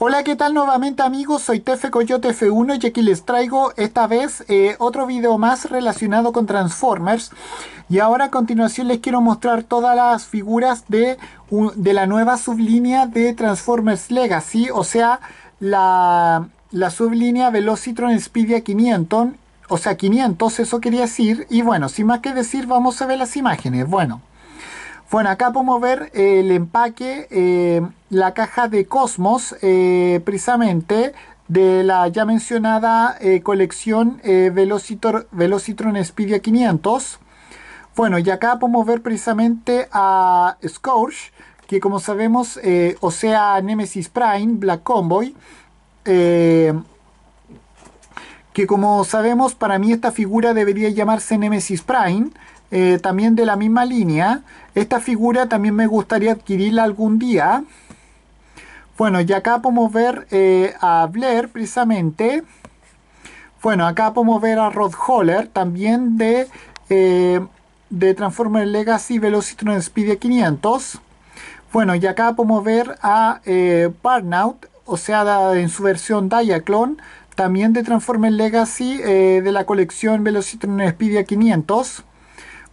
Hola, ¿qué tal nuevamente amigos? Soy Tefe Coyote F1 y aquí les traigo esta vez eh, otro video más relacionado con Transformers. Y ahora a continuación les quiero mostrar todas las figuras de, de la nueva sublínea de Transformers Legacy, o sea, la, la sublínea Velocitron Speedia 500, o sea, 500, eso quería decir. Y bueno, sin más que decir, vamos a ver las imágenes. Bueno. Bueno, acá podemos ver el empaque, eh, la caja de Cosmos, eh, precisamente de la ya mencionada eh, colección Velocitron Speedia 500. Bueno, y acá podemos ver precisamente a Scourge, que como sabemos, o sea, Nemesis Prime, Black Convoy, que como sabemos, para mí esta figura debería llamarse Nemesis Prime, eh, también de la misma línea. Esta figura también me gustaría adquirirla algún día. Bueno, y acá podemos ver eh, a Blair precisamente. Bueno, acá podemos ver a Rod Holler también de, eh, de Transformer Legacy Velocitron Speed 500. Bueno, y acá podemos ver a Burnout, o sea, en su versión Diaclone también de Transformers Legacy eh, de la colección Velocitron Speedia 500.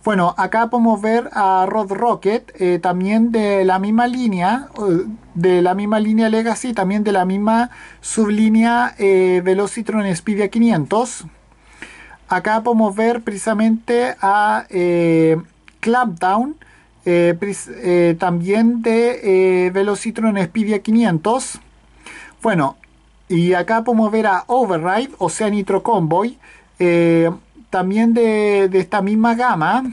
Bueno, acá podemos ver a Rod Rocket, eh, también de la misma línea, de la misma línea Legacy, también de la misma sublínea eh, Velocitron Speedia 500. Acá podemos ver precisamente a eh, Clampdown, también de Velocitron Speedia 500. Bueno, y acá podemos ver a Override, o sea, Nitro Convoy, eh, también de, esta misma gama.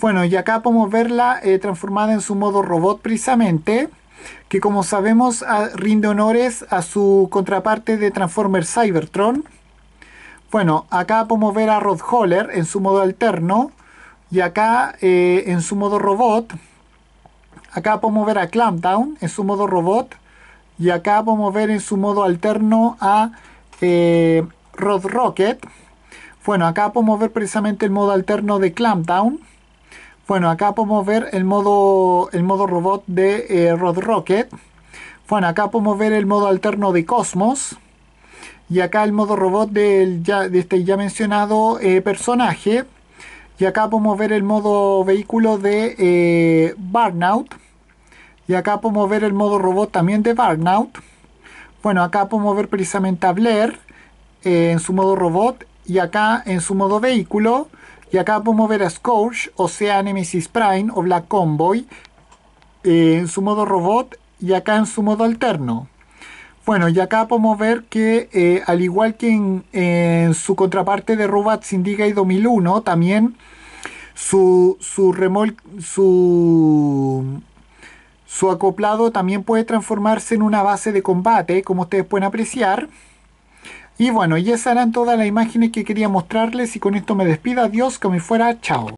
Bueno, y acá podemos verla eh, transformada en su modo robot precisamente, que como sabemos ah, rinde honores a su contraparte de Transformer Cybertron. Bueno, acá podemos ver a Rod Holler en su modo alterno y acá eh, en su modo robot. Acá podemos ver a Clampdown en su modo robot. Y acá podemos ver en su modo alterno a eh, Rod Rocket. Bueno, acá podemos ver precisamente el modo alterno de Clampdown. Bueno, acá podemos ver el modo, el modo robot de eh, Rod Rocket. Bueno, acá podemos ver el modo alterno de Cosmos. Y acá el modo robot de este ya mencionado eh, personaje. Y acá podemos ver el modo vehículo de eh, Burnout y acá podemos ver el modo robot también de Burnout bueno acá podemos ver precisamente a Blair eh, en su modo robot y acá en su modo vehículo y acá podemos ver a Scourge o sea Nemesis Prime o Black Convoy eh, en su modo robot y acá en su modo alterno bueno, y acá podemos ver que eh, al igual que en, su contraparte de Robot Syndicate 2001, también su, su remolque, su su acoplado también puede transformarse en una base de combate, como ustedes pueden apreciar. Y bueno, ya esas todas las imágenes que quería mostrarles y con esto me despido. Adiós, como me fuera. Chao.